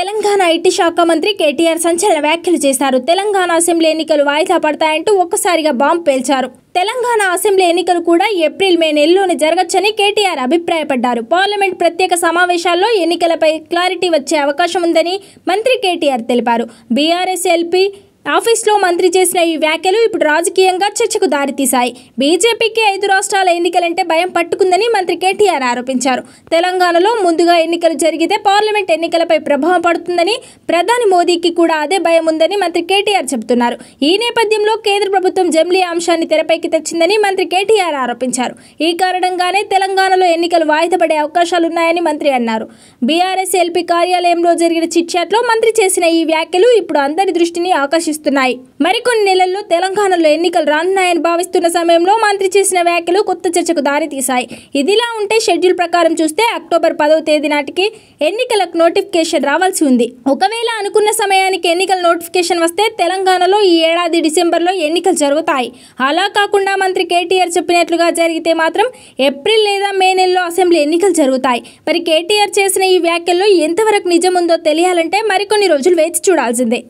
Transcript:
Telangana IT శాఖ మంత్రి కేటీఆర్ సంచలన వ్యాఖ్యలు చేశారు తెలంగాణ అసెంబ్లీ ఎన్నికలు వాయిదా పడతాయంటూ ఒక్కసారిగా బాంబు పేల్చారు తెలంగాణ అసెంబ్లీ ఎన్నికలు కూడా ఏప్రిల్ మే నెలలోనే జరగచ్చని కేటీఆర్ అభిప్రాయపడ్డారు పార్లమెంట్ ప్రత్యేక సమావేశాల్లో ఎన్నికలపై క్లారిటీ వచ్చే అవకాశం ఉందని మంత్రి కేటీఆర్ తెలిపారు బీఆర్ఎస్ ఎల్పీ ఆఫీస్లో మంత్రి చేసిన ఈ వ్యాఖ్యలు ఇప్పుడు రాజకీయంగా చర్చకు దారితీశాయి బీజేపీకి ఐదు రాష్ట్రాల ఎన్నికలంటే భయం పట్టుకుందని మంత్రి కేటీఆర్ ఆరోపించారు తెలంగాణలో ముందుగా ఎన్నికలు జరిగితే పార్లమెంట్ ఎన్నికలపై ప్రభావం పడుతుందని ప్రధాని మోదీకి కూడా అదే భయం ఉందని మంత్రి కేటీఆర్ చెబుతున్నారు ఈ నేపథ్యంలో కేంద్ర ప్రభుత్వం జమ్లీ అంశాన్ని తెరపైకి తెచ్చిందని మంత్రి కేటీఆర్ ఆరోపించారు ఈ కారణంగానే తెలంగాణలో ఎన్నికలు వాయిదా పడే అవకాశాలున్నాయని మంత్రి అన్నారు బీఆర్ఎస్ ఎల్పీ కార్యాలయంలో జరిగిన చిట్చాట్లో మంత్రి చేసిన ఈ వ్యాఖ్యలు ఇప్పుడు అందరి దృష్టిని ఆకర్షించారు ఆకర్షిస్తున్నాయి మరికొన్ని నెలల్లో తెలంగాణలో ఎన్నికలు రానున్నాయని భావిస్తున్న సమయంలో మంత్రి చేసిన వ్యాఖ్యలు కొత్త చర్చకు దారితీశాయి ఇదిలా ఉంటే షెడ్యూల్ ప్రకారం చూస్తే అక్టోబర్ పదవ తేదీ నాటికి ఎన్నికలకు నోటిఫికేషన్ రావాల్సి ఉంది ఒకవేళ అనుకున్న సమయానికి ఎన్నికల నోటిఫికేషన్ వస్తే తెలంగాణలో ఈ ఏడాది డిసెంబర్లో ఎన్నికలు జరుగుతాయి అలా కాకుండా మంత్రి కేటీఆర్ చెప్పినట్లుగా జరిగితే మాత్రం ఏప్రిల్ లేదా మే నెలలో అసెంబ్లీ ఎన్నికలు జరుగుతాయి మరి కేటీఆర్ చేసిన ఈ వ్యాఖ్యల్లో ఎంతవరకు నిజముందో తెలియాలంటే మరికొన్ని రోజులు వేచి చూడాల్సిందే